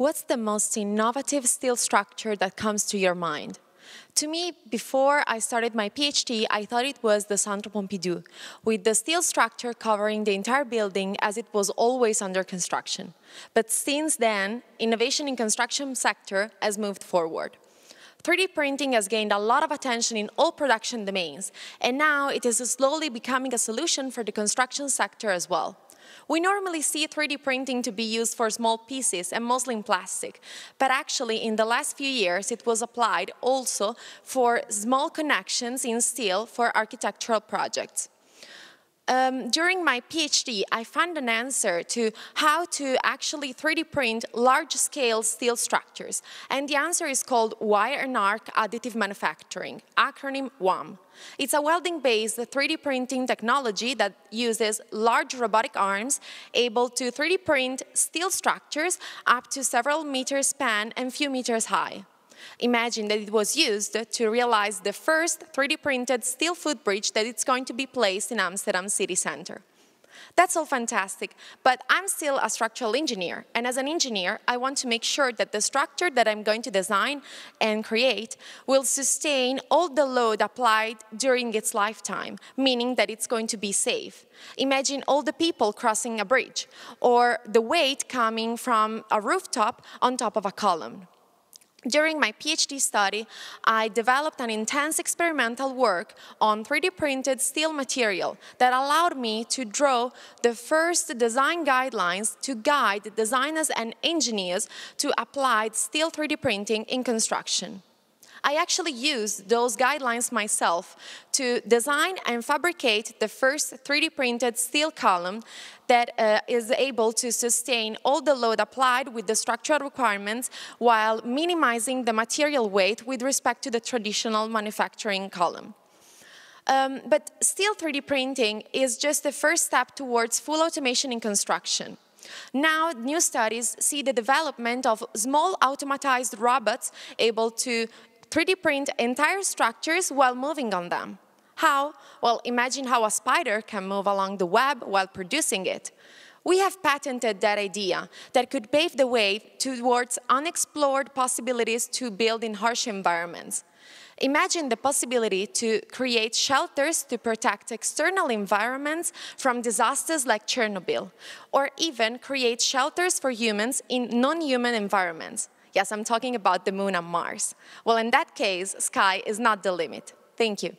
What's the most innovative steel structure that comes to your mind? To me, before I started my PhD, I thought it was the Centre Pompidou, with the steel structure covering the entire building as it was always under construction. But since then, innovation in construction sector has moved forward. 3D printing has gained a lot of attention in all production domains, and now it is slowly becoming a solution for the construction sector as well. We normally see 3D printing to be used for small pieces and mostly in plastic, but actually in the last few years it was applied also for small connections in steel for architectural projects um, during my PhD, I found an answer to how to actually 3D print large-scale steel structures. And the answer is called Wire and Arc Additive Manufacturing, acronym WAM. It's a welding-based 3D printing technology that uses large robotic arms able to 3D print steel structures up to several meters span and few meters high. Imagine that it was used to realize the first 3D printed steel footbridge that it's going to be placed in Amsterdam city center. That's all fantastic, but I'm still a structural engineer, and as an engineer, I want to make sure that the structure that I'm going to design and create will sustain all the load applied during its lifetime, meaning that it's going to be safe. Imagine all the people crossing a bridge, or the weight coming from a rooftop on top of a column. During my PhD study, I developed an intense experimental work on 3D printed steel material that allowed me to draw the first design guidelines to guide designers and engineers to applied steel 3D printing in construction. I actually used those guidelines myself to design and fabricate the first 3D printed steel column that uh, is able to sustain all the load applied with the structural requirements while minimizing the material weight with respect to the traditional manufacturing column. Um, but still 3D printing is just the first step towards full automation in construction. Now, new studies see the development of small automatized robots able to 3D print entire structures while moving on them. How? Well, imagine how a spider can move along the web while producing it. We have patented that idea that could pave the way towards unexplored possibilities to build in harsh environments. Imagine the possibility to create shelters to protect external environments from disasters like Chernobyl, or even create shelters for humans in non-human environments. Yes, I'm talking about the moon and Mars. Well, in that case, sky is not the limit. Thank you.